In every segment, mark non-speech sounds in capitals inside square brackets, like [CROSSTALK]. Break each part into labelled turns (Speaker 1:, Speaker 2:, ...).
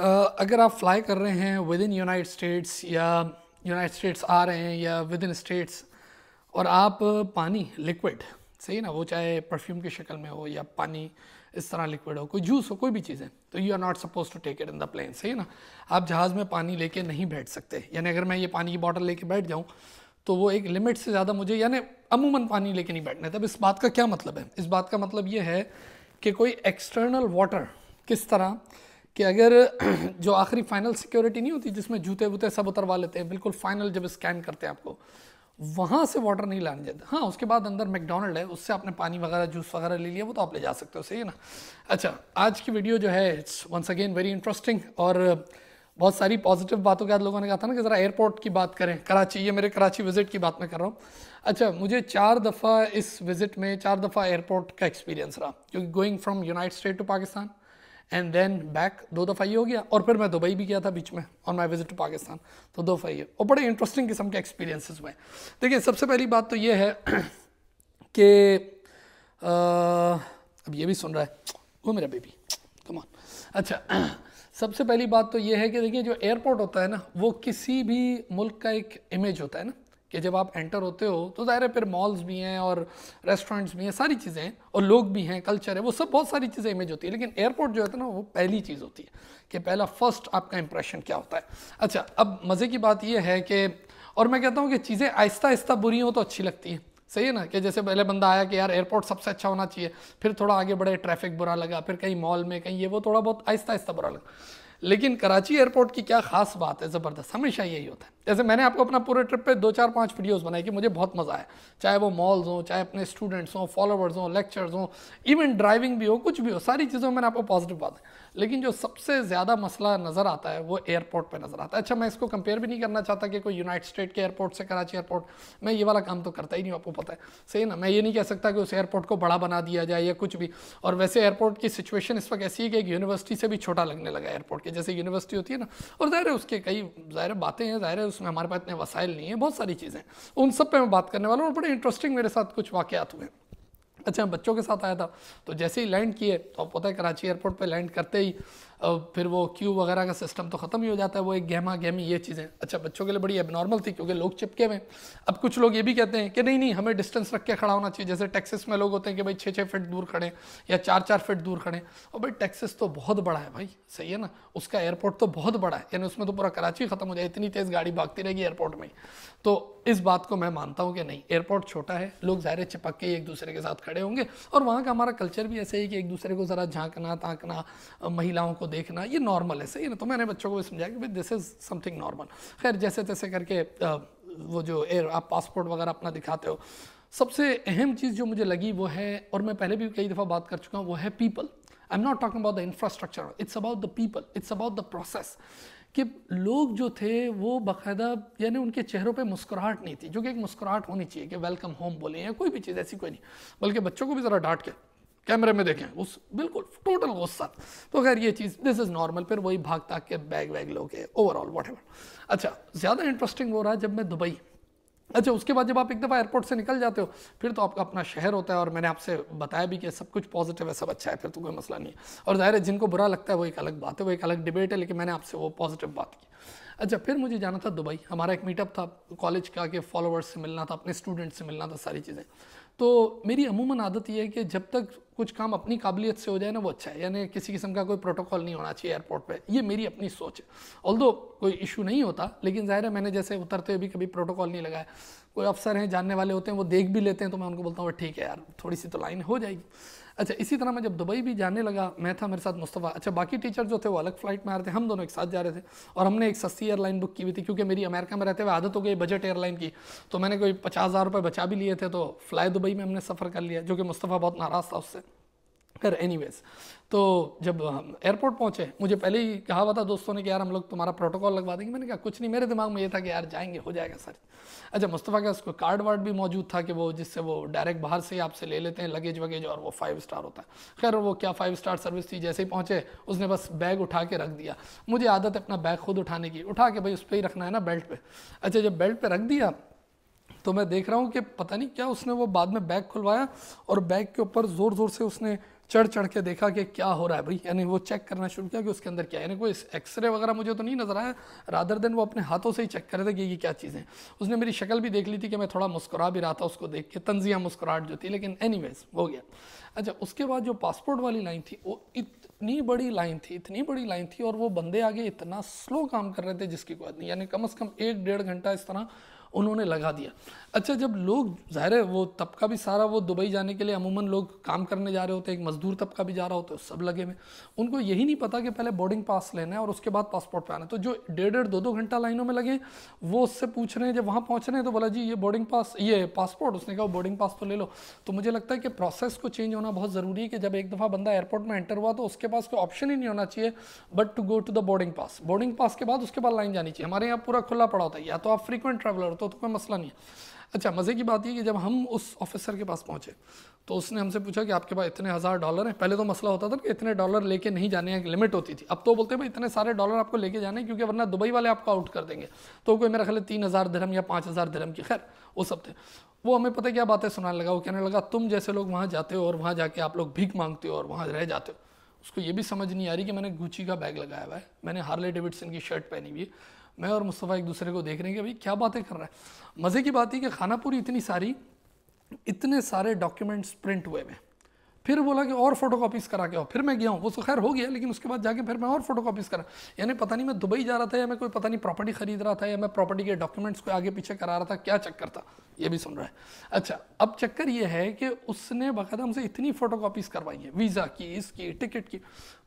Speaker 1: अगर आप फ्लाई कर रहे हैं विद इन यूनाइट स्टेट्स या यूनाइट स्टेट्स आ रहे हैं या विद इन स्टेट्स और आप पानी लिक्विड सही ना वो चाहे परफ्यूम की शक्ल में हो या पानी इस तरह लिक्विड हो कोई जूस हो कोई भी चीज़ें तो you are not suppose to take it in the plane सही ना आप जहाज़ में पानी लेके नहीं बैठ सकते यानी अगर मैं ये पानी की बॉटल लेके बैठ जाऊँ तो वो एक लिमिट से ज़्यादा मुझे यानी अमूमन पानी लेके नहीं बैठना तब इस बात का क्या मतलब है इस बात का मतलब ये है कि कोई एक्सटर्नल वाटर किस तरह कि अगर [CLEARS THROAT] जो आखिरी फाइनल सिक्योरिटी नहीं होती जिसमें जूते वूते सब उतरवा लेते हैं बिल्कुल फाइनल जब स्कैन करते हैं आपको वहाँ से वाटर नहीं लाने जाते हाँ उसके बाद अंदर मैकडोनल्ड है उससे आपने पानी वगैरह जूस वगैरह ले लिया वो तो आप ले जा सकते हो सही है ना अच्छा आज की वीडियो जो है it's once again very interesting और बहुत सारी पॉजिटिव बातों के बाद लोगों ने कहा था ना कि ज़रा एयरपोर्ट की बात करें कराची ये मेरे कराची विज़िट की बात मैं कर रहा हूँ अच्छा मुझे चार दफ़ा इस विज़िट में चार दफ़ा एयरपोर्ट का एक्सपीरियंस रहा क्योंकि going from United State to Pakistan and then back दो दफ़ा ये हो गया और फिर मैं दुबई भी गया था बीच में और माई विजिट टू पाकिस्तान तो दो दफ़ा ये और बड़े इंटरेस्टिंग किस्म के एक्सपीरियंसेस हुए देखिए सबसे पहली बात तो ये है [CLEARS THROAT] कि अब ये भी सुन रहा है वो मेरा बेबी कमान अच्छा [CLEARS THROAT] सबसे पहली बात तो ये है कि देखिए जो एयरपोर्ट होता है ना वो किसी भी मुल्क का एक इमेज होता है ना कि जब आप एंटर होते हो तो ज़ाहिर है फिर मॉल्स भी हैं और रेस्टोरेंट्स भी हैं सारी चीज़ें हैं और लोग भी हैं कल्चर है वो सब बहुत सारी चीज़ें इमेज होती है लेकिन एयरपोर्ट जो है ना वो पहली चीज़ होती है कि पहला फ़र्स्ट आपका इंप्रेशन क्या होता है अच्छा अब मज़े की बात यह है कि और मैं कहता हूँ कि चीज़ें आहिस्ता आहिस्ता बुरी हों तो अच्छी लगती हैं सही है ना कि जैसे पहले बंदा आया कि यार एयरपोर्ट सबसे अच्छा होना चाहिए फिर थोड़ा आगे बढ़े ट्रैफिक बुरा लगा फिर कहीं मॉल में कहीं ये वो थोड़ा बहुत आहिस्ता आहिस्ता बुरा लगा लेकिन कराची एयरपोर्ट की क्या ख़ास बात है ज़बरदस्त हमेशा यही होता है जैसे मैंने आपको अपना पूरे ट्रिप पे दो चार पांच वीडियोस बनाए कि मुझे बहुत मज़ा आया चाहे वो मॉल्स हों चाहे अपने स्टूडेंट्स हों फॉलोवर्स हों लेक्चर्स हों इवन ड्राइविंग भी हो कुछ भी हो सारी चीज़ों में मैंने आपको पॉजिटिव बात है लेकिन जो सबसे ज़्यादा मसला नज़र आता है वो एयरपोर्ट पर नज़र आता है अच्छा मैं इसको कंपेयर भी नहीं करना चाहता कि कोई यूनाइट स्टेट के एयरपोर्ट से कराची एयरपोर्ट मैं ये वाला काम तो करता ही नहीं आपको पता है सही ना मैं ये नहीं कह सकता कि उस एयरपोर्ट को बड़ा बना दिया जाए या कुछ भी और वैसे एयरपोर्ट की सिचुएशन इस वक्त ऐसी है कि एक यूनिवर्सिटी से भी छोटा लगने लगा एयरपोर्ट के जैसे यूनिवर्सिटी होती है ना और ज़ाहिर है उसके कई ज़ाहिर बातें हैं ज़ाहिर है उसमें हमारे पास इतने वसाइल नहीं है बहुत सारी चीज़ें उन सब पे मैं बात करने वाला हूँ और बड़े इंटरेस्टिंग मेरे साथ कुछ वाक़ात हुए अच्छा मैं बच्चों के साथ आया था तो जैसे ही लैंड किए तो आप पता है कराची एयरपोर्ट पर लैंड करते ही फिर वो क्यू वगैरह का सिस्टम तो ख़त्म ही हो जाता है वो एक गहमा गहमी ये चीज़ें अच्छा बच्चों के लिए बड़ी एबनॉर्मल थी क्योंकि लोग चिपके हुए अब कुछ लोग ये भी कहते हैं कि नहीं नहीं हमें डिस्टेंस रख के खड़ा होना चाहिए जैसे टैक्सेस में लोग होते हैं कि भाई छः छः फिट दूर खड़े या चार चार फिट दूर खड़े और भाई टैक्सेस तो बहुत बड़ा है भाई सही है ना उसका एयरपोर्ट तो बहुत बड़ा है यानी उसमें तो पूरा कराची ख़त्म हो जाए इतनी तेज़ गाड़ी भागती रहेगी एयरपोर्ट में तो इस बात को मैं मानता हूँ कि नहीं एयरपोर्ट छोटा है लोग ज़ाहिर चिपक के एक दूसरे के साथ खड़े होंगे और वहाँ का हमारा कल्चर भी ऐसे ही कि एक दूसरे को ज़रा झांकना ताकना महिलाओं को देखना ये नॉर्मल है सही है ना तो मैंने बच्चों को भी समझाया कि भाई दिस इज़ समथिंग नॉर्मल खैर जैसे तैसे करके वो जो एयर आप पासपोर्ट वगैरह अपना दिखाते हो सबसे अहम चीज़ जो मुझे लगी वो है और मैं पहले भी कई दफ़ा बात कर चुका हूँ वो है people I am not talking about the infrastructure it's about the people it's about the process कि लोग जो थे वो बाकायदा यानी उनके चेहरों पे मुस्कुराहट नहीं थी जो कि एक मुस्कुराहट होनी चाहिए कि वेलकम होम बोले या कोई भी चीज़ ऐसी कोई नहीं बल्कि बच्चों को भी ज़रा डांट के कैमरे में देखें उस बिल्कुल टोटल गुस्सा तो खैर ये चीज़ दिस इज़ नॉर्मल फिर वही भाग ताक के बैग वैग लोगे ओवरऑल वॉट अच्छा ज़्यादा इंटरेस्टिंग हो रहा है जब मैं दुबई अच्छा उसके बाद जब आप एक दफ़ा एयरपोर्ट से निकल जाते हो फिर तो आपका अपना शहर होता है और मैंने आपसे बताया भी कि सब कुछ पॉजिटिव है सब अच्छा है फिर तो कोई मसला नहीं है और ज़ाहिर है जिनको बुरा लगता है वो एक अलग बात है वो एक अलग डिबेट है लेकिन मैंने आपसे वो पॉजिटिव बात की अच्छा फिर मुझे जाना था दुबई हमारा एक मीटअप था कॉलेज का के फॉलोअर्स से मिलना था अपने स्टूडेंट से मिलना था सारी चीज़ें तो मेरी अमूमन आदत यह है कि जब तक कुछ काम अपनी काबिलियत से हो जाए ना वो अच्छा है यानी किसी किस्म का कोई प्रोटोकॉल नहीं होना चाहिए एयरपोर्ट पे ये मेरी अपनी सोच है ऑल कोई इशू नहीं होता लेकिन ज़ाहिर है मैंने जैसे उतरते हुए भी कभी प्रोटोकॉल नहीं लगाया कोई अफसर हैं जानने वाले होते हैं वो देख भी लेते हैं तो मैं उनको बोलता हूँ ठीक है यार थोड़ी सी तो लाइन हो जाएगी अच्छा इसी तरह मैं जब दुबई भी जाने लगा मैं था मेरे साथ मुस्तफ़ा अच्छा बाकी टीचर जो थे वो अलग फ्लाइट में आ रहे थे हम दोनों एक साथ जा रहे थे और हमने एक सस्ती एयरलाइन बुक की हुई थी क्योंकि मेरी अमेरिका में रहते हुए आदत हो गई बजट एयरलाइन की तो मैंने कोई पचास हज़ार रुपये बचा भी लिए थे तो फ्लाई दुबई में हमने सफ़र कर लिया जो कि मुस्तफ़ा बहुत नाराज़ था उससे खैर एनीवेज तो जब एयरपोर्ट पहुंचे मुझे पहले ही कहा हुआ था दोस्तों ने कि यार हम लोग तुम्हारा प्रोटोकॉल लगवा देंगे मैंने कहा कुछ नहीं मेरे दिमाग में ये था कि यार जाएंगे हो जाएगा सर अच्छा मुस्तफ़ा का उसको कार्ड वार्ड भी मौजूद था कि वो जिससे वो डायरेक्ट बाहर से आपसे ले लेते हैं लगेज वगेज और वो फाइव स्टार होता है खैर वो क्या फाइव स्टार सर्विस थी जैसे ही पहुँचे उसने बस बैग उठा के रख दिया मुझे आदत है अपना बैग खुद उठाने की उठा के भाई उस पर ही रखना है ना बेल्ट पर अच्छा जब बेल्ट पर रख दिया तो मैं देख रहा हूँ कि पता नहीं क्या उसने वो बाद में बैग खुलवाया और बैग के ऊपर ज़ोर ज़ोर से उसने चढ़ चढ़ के देखा कि क्या हो रहा है भाई यानी वो चेक करना शुरू किया कि उसके अंदर क्या है यानी कोई एक्सरे वगैरह मुझे तो नहीं नज़र आया रादर देन वो अपने हाथों से ही चेक कर रहे थे कि ये क्या चीज़ें उसने मेरी शक्ल भी देख ली थी कि मैं थोड़ा मुस्कुरा भी रहा था उसको देख के तंजिया मुस्कुराहट जो थी लेकिन एनी हो गया अच्छा उसके बाद जो पासपोर्ट वाली लाइन थी वो इतनी बड़ी लाइन थी इतनी बड़ी लाइन थी और वो बंदे आगे इतना स्लो काम कर रहे थे जिसकी कोई नहीं यानी कम अज़ कम एक डेढ़ घंटा इस तरह उन्होंने लगा दिया अच्छा जब लोग ज़ाहिर है वो तबका भी सारा वो दुबई जाने के लिए अमूमन लोग काम करने जा रहे होते हैं एक मज़दूर तबका भी जा रहा होता है सब लगे में उनको यही नहीं पता कि पहले बोर्डिंग पास लेना है और उसके बाद पासपोर्ट पे आना तो जो डेढ़ डेढ़ दो दो घंटा लाइनों में लगे वो उससे पूछ रहे हैं जब वहाँ पहुँच रहे हैं तो बोला जी ये बोर्डिंग पास ये पासपोर्ट उसने कहा बोर्डिंग पास तो ले लो तो मुझे लगता है कि प्रोसेस को चेंज होना बहुत ज़रूरी है कि जब एक दफ़ा बंदा एयरपोर्ट में एंटर हुआ तो उसके पास कोई ऑप्शन ही नहीं होना चाहिए but to go to the boarding pass boarding pass के बाद उसके बाद लाइन जानी चाहिए हमारे यहाँ पूरा खुला पड़ा होता है या तो आप फ्रीक्वेंट ट्रैवलर करता तो कोई मसला नहीं है अच्छा मज़े की बात यह कि जब हम उस ऑफिसर के पास पहुँचे तो उसने हमसे पूछा कि आपके पास इतने हज़ार डॉलर हैं पहले तो मसला होता था कि इतने डॉलर लेके नहीं जाने की लिमिट होती थी अब तो बोलते भाई इतने सारे डॉलर आपको लेके जाने क्योंकि वरना दुबई वाले आपको आउट कर देंगे तो कोई मेरा ख्याल तीन हज़ार धर्म या पाँच हज़ार धर्म की खैर वो सब थे वो हमें पता क्या बातें सुनाने लगा वो कहने लगा तुम जैसे लोग वहाँ जाते हो और वहाँ जाके आप लोग भीख मांगते हो और वहाँ रह जाते हो उसको ये भी समझ नहीं आ रही कि मैंने गुची का बैग लगाया हुआ है मैंने हार्ले डेविडसन की शर्ट पहनी हुई है मैं और मुस्तफ़ा एक दूसरे को देख रहे हैं कि भाई क्या बातें कर रहा है मज़े की बात है कि खानापुरी इतनी सारी इतने सारे डॉक्यूमेंट्स प्रिंट हुए हुए फिर बोला कि और फोटो कॉपीज़ करा के आओ फिर मैं गया हूँ वो तो खैर हो गया लेकिन उसके बाद जाके फिर मैं और फोटो कॉपीज़ करा यानी पता नहीं मैं दुबई जा रहा था या मैं कोई पता नहीं प्रॉपर्टी खरीद रहा था या मैं प्रॉपर्टी के डॉक्यूमेंट्स को आगे पीछे करा रहा था क्या चक्कर था ये भी सुन रहा है अच्छा अब चक्कर ये है कि उसने बाकायदा हमसे इतनी फोटो कॉपीज़ करवाई है वीज़ा की इसकी टिकट की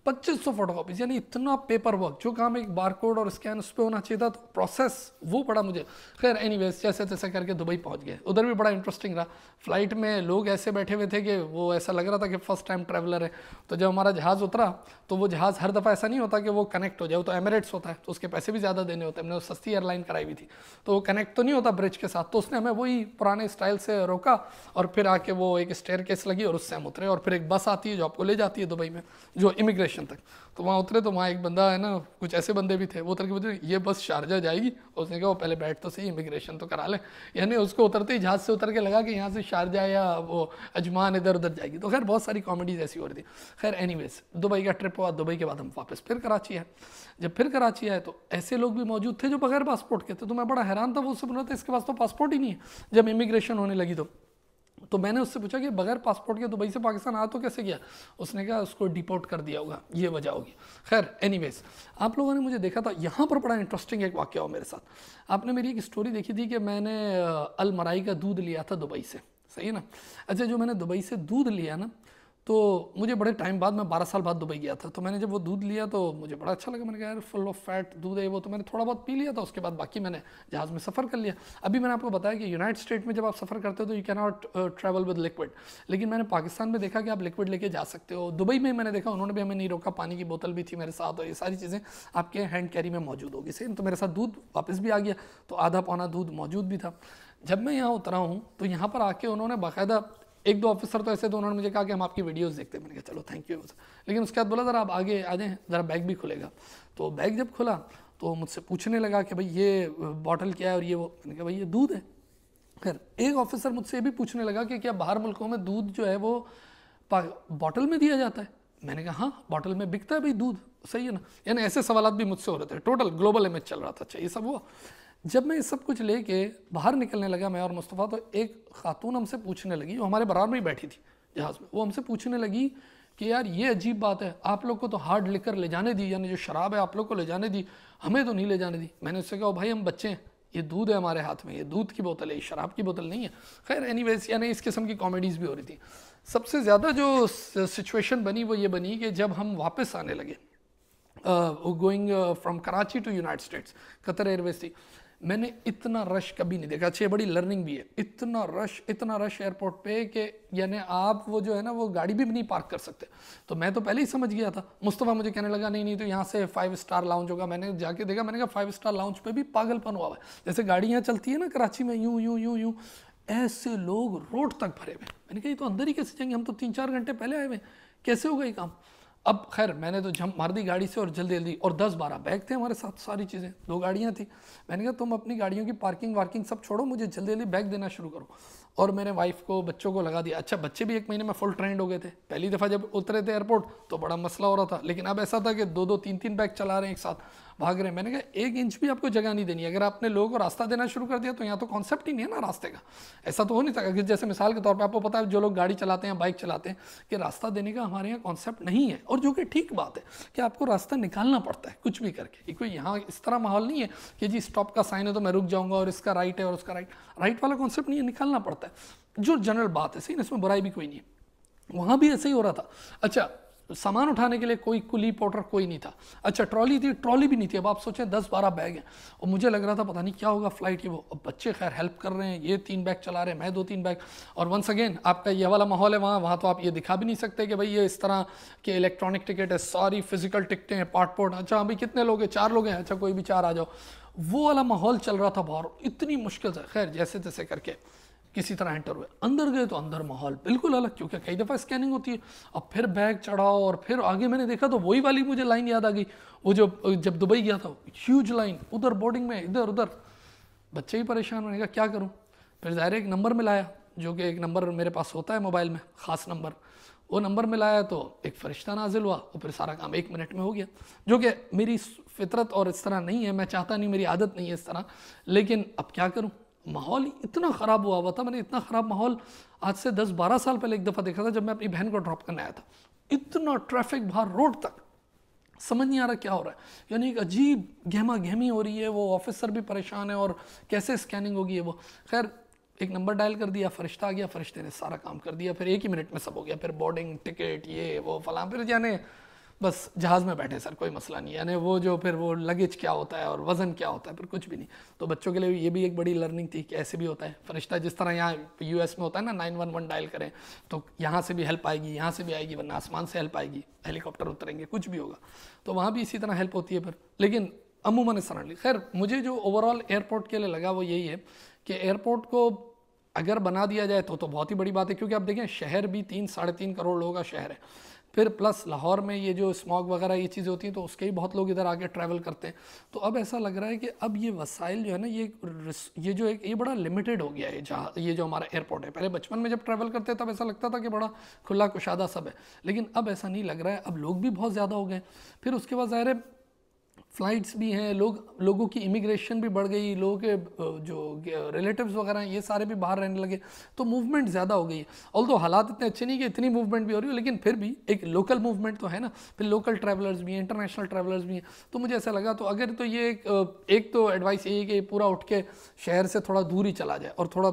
Speaker 1: पच्चीस सौ कॉपीज यानी इतना पेपर वर्क जो काम एक बारकोड और स्कैन उस पर होना चाहिए था तो प्रोसेस वो बड़ा मुझे खैर एनी जैसे तैसे करके दुबई पहुंच गए उधर भी बड़ा इंटरेस्टिंग रहा फ्लाइट में लोग ऐसे बैठे हुए थे कि वो ऐसा लग रहा था कि फर्स्ट टाइम ट्रैवलर है तो जब हमारा जहाज़ उतरा तो वो जहाज़ हर दफ़ा ऐसा नहीं होता कि वो कनेक्ट हो जाए तो एमरेट्स होता है तो उसके पैसे भी ज़्यादा देने होते हैं हमने सस्ती एयरलाइन कराई हुई थी तो वो कनेक्ट तो नहीं होता ब्रिज के साथ तो उसने हमें वही पुराने स्टाइल से रोका और फिर आके वो एक स्टेयर लगी और उससे हम उतरे और फिर एक बस आती है जो आपको ले जाती है दुबई में जो इमिग्रेशन स्टेशन तक तो वहाँ उतरे तो वहाँ एक बंदा है ना कुछ ऐसे बंदे भी थे वो उतर के बोलते ये बस शारजा जाएगी उसने कहा वो पहले बैठ तो सही इमिग्रेशन तो करा ले यानी उसको उतरते ही जहाज से उतर के लगा कि यहाँ से शारजा या वो अजमान इधर उधर जाएगी तो खैर बहुत सारी कॉमेडीज ऐसी हो रही थी खैर एनी दुबई का ट्रिप हुआ दुबई के बाद हम वापस फिर कराची आए जब फिर कराची आए तो ऐसे लोग भी मौजूद थे जो बगैर पासपोर्ट के थे तो मैं बड़ा हैरान था वो सब रहा था इसके पास तो पासपोर्ट ही नहीं है जब इमिग्रेशन होने लगी तो तो मैंने उससे पूछा कि बगैर पासपोर्ट के दुबई से पाकिस्तान आ तो कैसे गया उसने कहा उसको डिपोर्ट कर दिया होगा ये वजह होगी खैर एनीवेज आप लोगों ने मुझे देखा था यहाँ पर बड़ा इंटरेस्टिंग एक वाक्य हुआ मेरे साथ आपने मेरी एक स्टोरी देखी थी कि मैंने अलमराई का दूध लिया था दुबई से सही है ना अच्छा जो मैंने दुबई से दूध लिया ना तो मुझे बड़े टाइम बाद मैं बारह साल बाद दुबई गया था तो मैंने जब वो दूध लिया तो मुझे बड़ा अच्छा लगा मैंने कहा यार फुल ऑफ फैट दूध है वो तो मैंने थोड़ा बहुत पी लिया था उसके बाद बाकी मैंने जहाज़ में सफ़र कर लिया अभी मैंने आपको बताया कि यूनाइटेड स्टेट में जब आप सफ़र करते हो तो you can not travel with liquid लेकिन मैंने पाकिस्तान में देखा कि आप लिक्विड लेके जा सकते हो दुबई में मैंने देखा उन्होंने भी हमें नहीं रोका पानी की बोतल भी थी मेरे साथ और ये सारी चीज़ें आपके हैंड कैरी में मौजूद होगी सेम तो मेरे साथ दूध वापस भी आ गया तो आधा पौना दूध मौजूद भी था जब मैं यहाँ उतरा हूँ तो यहाँ पर आके उन्होंने बाकायदा एक दो ऑफिसर तो ऐसे थे उन्होंने मुझे कहा कि हम आपकी वीडियोस देखते हैं मैंने कहा चलो थैंक यू लेकिन उसके बाद बोला ज़रा आप आगे आ जाएँ ज़रा बैग भी खुलेगा तो बैग जब खुला तो मुझसे पूछने लगा कि भाई ये बॉटल क्या है और ये वो मैंने कहा भाई ये दूध है खैर एक ऑफिसर मुझसे ये भी पूछने लगा कि क्या बाहर मुल्कों में दूध जो है वो बॉटल में दिया जाता है मैंने कहा हाँ बॉटल में बिकता है भाई दूध सही है ना यानी ऐसे सवाल भी मुझसे हो रहे थे टोटल ग्लोबल इमेज चल रहा था अच्छा ये सब हुआ जब मैं ये सब कुछ लेके बाहर निकलने लगा मैं और मुस्तफ़ा तो एक खातून हमसे पूछने लगी जो हमारे बराबर में ही बैठी थी जहाज़ में वो हमसे पूछने लगी कि यार ये अजीब बात है आप लोग को तो हार्ड लेकर ले जाने दी यानी जो शराब है आप लोग को ले जाने दी हमें तो नहीं ले जाने दी मैंने उससे कहा भाई हम बच्चे हैं ये दूध है हमारे हाथ में ये दूध की बोतल है ये शराब की बोतल नहीं है खैर एनी वेज यानी इस किस्म की कॉमेडीज़ भी हो रही थी सबसे ज़्यादा जो सिचुएशन बनी वो ये बनी कि जब हम वापस आने लगे going from Karachi to United States Qatar Airways थी मैंने इतना रश कभी नहीं देखा अच्छी बड़ी लर्निंग भी है इतना रश इतना रश एयरपोर्ट पे कि यानी आप वो जो है ना वो गाड़ी भी नहीं पार्क कर सकते तो मैं तो पहले ही समझ गया था मुस्तफ़ा मुझे कहने लगा नहीं नहीं तो यहाँ से फाइव स्टार लाउंज होगा मैंने जाके देखा मैंने कहा फाइव स्टार लाउंज पर भी पागलपन हुआ है जैसे गाड़ियाँ चलती है ना कराची में यूँ यूँ यूँ यूँ ऐसे लोग रोड तक भरे हुए मैंने कहा ये तो अंदर ही कैसे जाएंगे हम तो तीन चार घंटे पहले आए हुए कैसे होगा ये काम अब खैर मैंने तो जम मार दी गाड़ी से और जल्दी जल्दी और दस बारह बैग थे हमारे साथ सारी चीज़ें दो गाड़ियाँ थी मैंने कहा तुम अपनी गाड़ियों की पार्किंग वार्किंग सब छोड़ो मुझे जल्दी जल्दी बैग देना शुरू करो और मैंने वाइफ को बच्चों को लगा दिया अच्छा बच्चे भी एक महीने में फुल ट्रेंड हो गए थे पहली दफ़ा जब उतरे थे एयरपोर्ट तो बड़ा मसला हो रहा था लेकिन अब ऐसा था कि दो दो तीन तीन बैग चला रहे हैं एक साथ भाग रहे हैं मैंने कहा एक इंच भी आपको जगह नहीं देनी अगर आपने लोगों को रास्ता देना शुरू कर दिया तो यहाँ तो कॉन्सेप्ट ही नहीं है ना रास्ते का ऐसा तो हो नहीं सकता जैसे मिसाल के तौर पर आपको पता है जो लोग गाड़ी चलाते हैं बाइक चलाते हैं कि रास्ता देने का हमारे यहाँ कॉन्सेप्ट नहीं है और जो कि ठीक बात है कि आपको रास्ता निकालना पड़ता है कुछ भी करके क्योंकि यहाँ इस तरह माहौल नहीं है कि जी स्टॉप का साइन है तो मैं रुक जाऊँगा और इसका राइट है और उसका राइट राइट वाला कॉन्सेप्ट नहीं है निकालना पड़ता है है जो जनरल बात है सही ना इसमें बुराई भी कोई नहीं है वहाँ भी ऐसा ही हो रहा था अच्छा सामान उठाने के लिए कोई कुली पोटर कोई नहीं था अच्छा ट्रॉली थी ट्रॉली भी नहीं थी अब आप सोचें दस बारह बैग हैं और मुझे लग रहा था पता नहीं क्या होगा फ्लाइट ये वो अब बच्चे खैर हेल्प कर रहे हैं ये तीन बैग चला रहे हैं मैं दो तीन बैग और वंस अगेन आपका ये वाला माहौल है वहाँ वहाँ तो आप ये दिखा भी नहीं सकते कि भाई ये इस तरह के इलेक्ट्रॉनिक टिकट है सॉरी फिजिकल टिकटें हैं पासपोर्ट अच्छा अभी कितने लोग हैं चार लोग हैं अच्छा कोई भी चार आ जाओ वो वाला माहौल चल रहा था बाहर इतनी मुश्किल से खैर जैसे तैसे करके किसी तरह एंटर हुए अंदर गए तो अंदर माहौल बिल्कुल अलग क्योंकि कई दफ़ा स्कैनिंग होती है अब फिर बैग चढ़ाओ और फिर आगे मैंने देखा तो वही वाली मुझे लाइन याद आ गई वो जो जब दुबई गया था ह्यूज लाइन उधर बोर्डिंग में इधर उधर बच्चे ही परेशान होने का क्या करूँ फिर ज़ाहिर एक नंबर मिलाया जो कि एक नंबर मेरे पास होता है मोबाइल में ख़ास नंबर वो नंबर मिलाया तो एक फरिश्ता नाजिल हुआ और फिर सारा काम एक मिनट में हो गया जो कि मेरी फितरत और इस तरह नहीं है मैं चाहता नहीं मेरी आदत नहीं है इस तरह लेकिन अब क्या करूँ माहौल इतना ख़राब हुआ हुआ था मैंने इतना ख़राब माहौल आज से 10-12 साल पहले एक दफ़ा देखा था जब मैं अपनी बहन को ड्रॉप करने आया था इतना ट्रैफिक बाहर रोड तक समझ नहीं आ रहा क्या हो रहा है यानी एक अजीब गहमा गहमी हो रही है वो ऑफिसर भी परेशान है और कैसे स्कैनिंग होगी वो खैर एक नंबर डायल कर दिया फरिश्ता आ गया फरिश्ते ने सारा काम कर दिया फिर एक ही मिनट में सब हो गया फिर बोर्डिंग टिकट ये वो फलां फिर जाने बस जहाज़ में बैठे सर कोई मसला नहीं यानी वो जो फिर वो लगेज क्या होता है और वज़न क्या होता है फिर कुछ भी नहीं तो बच्चों के लिए ये भी एक बड़ी लर्निंग थी कि ऐसे भी होता है फरिश्ता जिस तरह यहाँ यू में होता है ना नाइन वन वन डायल करें तो यहाँ से भी हेल्प आएगी यहाँ से भी आएगी वरना आसमान से हेल्प आएगी हेलीकॉप्टर उतरेंगे कुछ भी होगा तो वहाँ भी इसी तरह हेल्प होती है फिर लेकिन अमूमन सरणली खैर मुझे जो ओवरऑल एयरपोर्ट के लिए लगा वो यही है कि एयरपोर्ट को अगर बना दिया जाए तो तो बहुत ही बड़ी बात है क्योंकि आप देखें शहर भी तीन साढ़े तीन करोड़ लोगों का शहर है फिर प्लस लाहौर में ये जो स्मॉग वगैरह ये चीज़ें होती हैं तो उसके ही बहुत लोग इधर आके ट्रैवल करते हैं तो अब ऐसा लग रहा है कि अब ये वसाइल जो है ना ये ये जो एक ये बड़ा लिमिटेड हो गया है जहाँ ये जो हमारा एयरपोर्ट है पहले बचपन में जब ट्रैवल करते तब ऐसा लगता था कि बड़ा खुला कुशादा सब है लेकिन अब ऐसा नहीं लग रहा है अब लोग भी बहुत ज़्यादा हो गए फिर उसके बाद ज़ाहिर है फ़्लाइट्स भी हैं लोग लोगों की इमिग्रेशन भी बढ़ गई लोगों के जो रिलेटिव्स वगैरह हैं ये सारे भी बाहर रहने लगे तो मूवमेंट ज़्यादा हो गई है और तो हालात इतने अच्छे नहीं कि इतनी मूवमेंट भी हो रही हो लेकिन फिर भी एक लोकल मूवमेंट तो है ना फिर लोकल ट्रैवलर्स भी हैं इंटरनेशनल ट्रैवलर्स भी हैं तो मुझे ऐसा लगा तो अगर तो ये एक, एक तो एडवाइस यही है कि पूरा उठ के शहर से थोड़ा दूर ही चला जाए और थोड़ा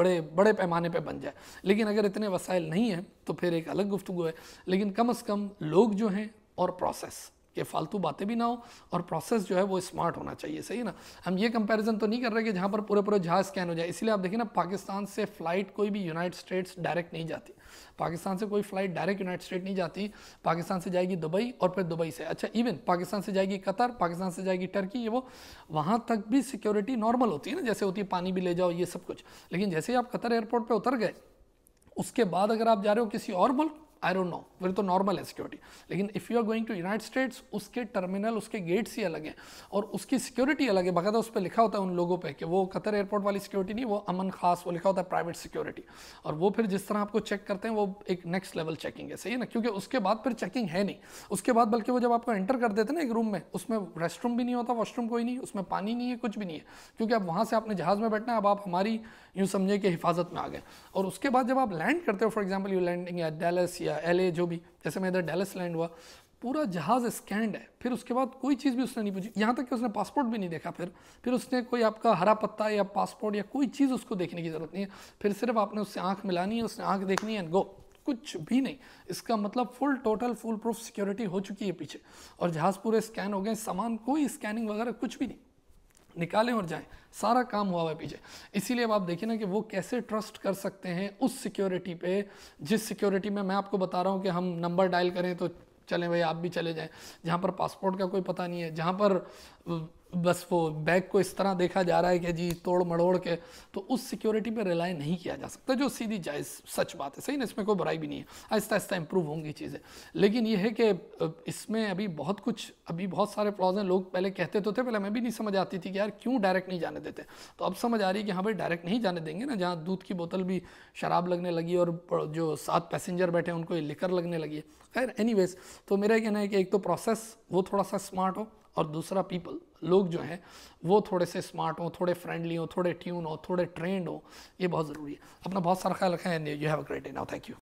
Speaker 1: बड़े बड़े पैमाने पे बन जाए लेकिन अगर इतने वसाइल नहीं हैं तो फिर एक अलग गुफ्तु है लेकिन कम अज़ कम लोग जो हैं और प्रोसेस कि फालतू बातें भी ना हो और प्रोसेस जो है वो स्मार्ट होना चाहिए सही ना हम ये कंपैरिजन तो नहीं कर रहे कि जहाँ पर पूरे पूरे जहाज स्कैन हो जाए इसलिए आप देखिए ना पाकिस्तान से फ्लाइट कोई भी यूनाइटेड स्टेट्स डायरेक्ट नहीं जाती पाकिस्तान से कोई फ्लाइट डायरेक्ट यूनाइटेड स्टेट नहीं जाती पाकिस्तान से जाएगी दुबई और फिर दुबई से अच्छा इवन पाकिस्तान से जाएगी कतर पाकिस्तान से जाएगी टर्की ये वो वहाँ तक भी सिक्योरिटी नॉर्मल होती है ना जैसे होती है पानी भी ले जाओ ये सब कुछ लेकिन जैसे ही आप कतर एयरपोर्ट पर उतर गए उसके बाद अगर आप जा रहे हो किसी और मुल्क आई डोंट नो वेर तो नॉर्मल है सिक्योरिटी लेकिन if you are going to United States उसके टर्मिनल उसके गेट्स ही अलग हैं और उसकी सिक्योरिटी अलग है बाकायदा उस पर लिखा होता है उन लोगों पर कि वो कतर एयरपोर्ट वाली सिक्योरिटी नहीं वो अमन खास वो लिखा होता है प्राइवेट सिक्योरिटी और वो फिर जिस तरह आपको चेक करते हैं वो एक नेक्स्ट लेवल चेकिंग है सही है ना क्योंकि उसके बाद फिर चेकिंग है नहीं उसके बाद बल्कि वो जब आपको एंटर कर देते ना एक रूम में उसमें रेस्ट भी नहीं होता वॉशरूम कोई नहीं उसमें पानी नहीं है कुछ भी नहीं है क्योंकि अब वहाँ से आपने जहाज़ में बैठना है अब आप हमारी यूँ समझें कि हिफाजत में आ गए और उसके बाद जब आप लैंड करते हो फॉर एग्जाम्पल यू लैंडिंग या डेलस या या एल जो भी जैसे मैं इधर डेलस लैंड हुआ पूरा जहाज़ स्कैंड है फिर उसके बाद कोई चीज़ भी उसने नहीं पूछी यहाँ तक कि उसने पासपोर्ट भी नहीं देखा फिर फिर उसने कोई आपका हरा पत्ता या पासपोर्ट या कोई चीज़ उसको देखने की ज़रूरत नहीं है फिर सिर्फ आपने उससे आँख मिलानी है उसने आँख देखनी है एंड गो कुछ भी नहीं इसका मतलब full total foolproof security हो चुकी है पीछे और जहाज़ पूरे स्कैन हो गए सामान कोई स्कैनिंग वगैरह कुछ भी नहीं निकालें और जाएं सारा काम हुआ हुआ है पीछे इसीलिए अब आप देखिए ना कि वो कैसे ट्रस्ट कर सकते हैं उस सिक्योरिटी पे जिस सिक्योरिटी में मैं आपको बता रहा हूँ कि हम नंबर डायल करें तो चलें भाई आप भी चले जाएं जहाँ पर पासपोर्ट का कोई पता नहीं है जहाँ पर बस वो बैग को इस तरह देखा जा रहा है कि जी तोड़ मड़ोड़ के तो उस सिक्योरिटी पे रिलाय नहीं किया जा सकता जो सीधी जायज़ सच बात है सही ना इसमें कोई बुराई भी नहीं है आहिस्ता आहिस्ता इंप्रूव होंगी चीज़ें लेकिन यह है कि इसमें अभी बहुत कुछ अभी बहुत सारे प्रॉज हैं लोग पहले कहते तो थे पहले हमें भी नहीं समझ आती थी कि यार क्यों डायरेक्ट नहीं जाने देते तो अब समझ आ रही है कि हाँ भाई डायरेक्ट नहीं जाने देंगे ना जहाँ दूध की बोतल भी शराब लगने लगी और जो सात पैसेंजर बैठे उनको लिकर लगने लगी है खैर एनी तो मेरा कहना है कि एक तो प्रोसेस वो थोड़ा सा स्मार्ट हो और दूसरा पीपल लोग जो हैं वो थोड़े से स्मार्ट हों थोड़े फ्रेंडली हों थोड़े ट्यून हो थोड़े ट्रेंड हो ये बहुत ज़रूरी है अपना बहुत सारा ख्याल रखें है you have a great day now thank you